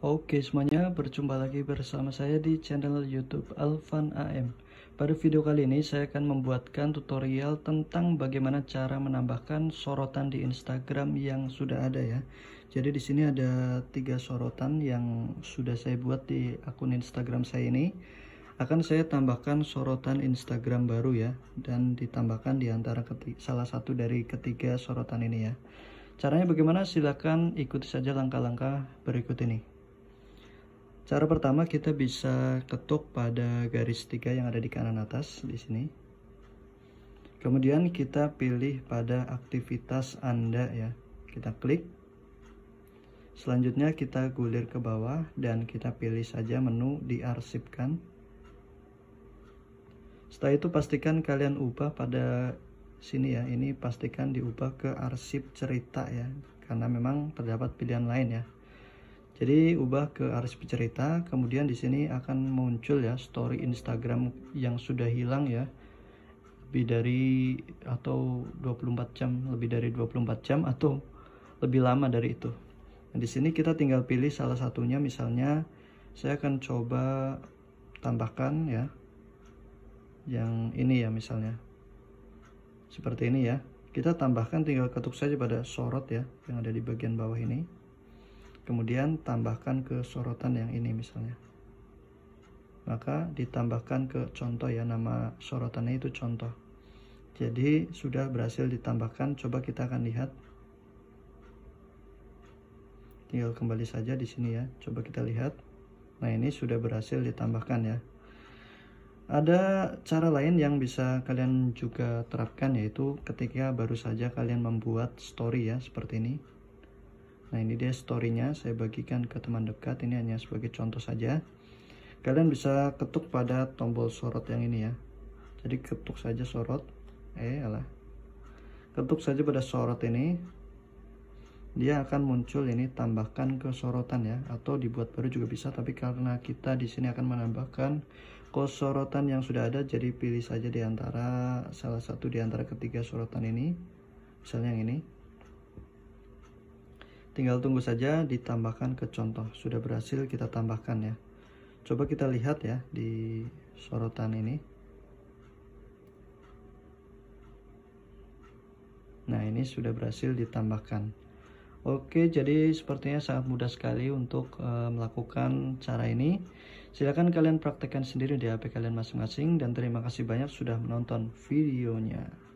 Oke semuanya, berjumpa lagi bersama saya di channel YouTube Alvan AM. Pada video kali ini saya akan membuatkan tutorial tentang bagaimana cara menambahkan sorotan di Instagram yang sudah ada ya. Jadi di sini ada tiga sorotan yang sudah saya buat di akun Instagram saya ini. Akan saya tambahkan sorotan Instagram baru ya dan ditambahkan di antara salah satu dari ketiga sorotan ini ya. Caranya bagaimana? Silahkan ikuti saja langkah-langkah berikut ini. Cara pertama kita bisa ketuk pada garis tiga yang ada di kanan atas di sini. Kemudian kita pilih pada aktivitas Anda ya. Kita klik. Selanjutnya kita gulir ke bawah dan kita pilih saja menu diarsipkan. Setelah itu pastikan kalian ubah pada sini ya. Ini pastikan diubah ke arsip cerita ya. Karena memang terdapat pilihan lain ya. Jadi ubah ke aris pencerita, kemudian di sini akan muncul ya story Instagram yang sudah hilang ya. Lebih dari atau 24 jam, lebih dari 24 jam atau lebih lama dari itu. Nah, di sini kita tinggal pilih salah satunya misalnya saya akan coba tambahkan ya yang ini ya misalnya seperti ini ya kita tambahkan tinggal ketuk saja pada sorot ya yang ada di bagian bawah ini kemudian tambahkan ke sorotan yang ini misalnya maka ditambahkan ke contoh ya nama sorotannya itu contoh jadi sudah berhasil ditambahkan coba kita akan lihat tinggal kembali saja di sini ya coba kita lihat nah ini sudah berhasil ditambahkan ya ada cara lain yang bisa kalian juga terapkan yaitu ketika baru saja kalian membuat story ya seperti ini Nah ini dia storynya, saya bagikan ke teman dekat, ini hanya sebagai contoh saja. Kalian bisa ketuk pada tombol sorot yang ini ya. Jadi ketuk saja sorot, eh alah. Ketuk saja pada sorot ini, dia akan muncul ini tambahkan ke sorotan ya, atau dibuat baru juga bisa. Tapi karena kita di sini akan menambahkan ke yang sudah ada, jadi pilih saja di antara salah satu di antara ketiga sorotan ini, misalnya yang ini. Tinggal tunggu saja ditambahkan ke contoh. Sudah berhasil kita tambahkan ya. Coba kita lihat ya di sorotan ini. Nah ini sudah berhasil ditambahkan. Oke jadi sepertinya sangat mudah sekali untuk e, melakukan cara ini. Silahkan kalian praktekkan sendiri di HP kalian masing-masing dan terima kasih banyak sudah menonton videonya.